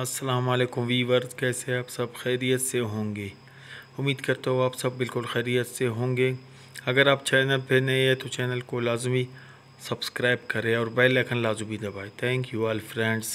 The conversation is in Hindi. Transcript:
अस्सलाम वालेकुम वीवर्स कैसे आप सब खैरियत से होंगे उम्मीद करता हूँ आप सब बिल्कुल खैरियत से होंगे अगर आप चैनल पर नए हैं तो चैनल को लाजमी सब्सक्राइब करें और बेल आइकन लाजमी दबाएं थैंक यू ऑल फ्रेंड्स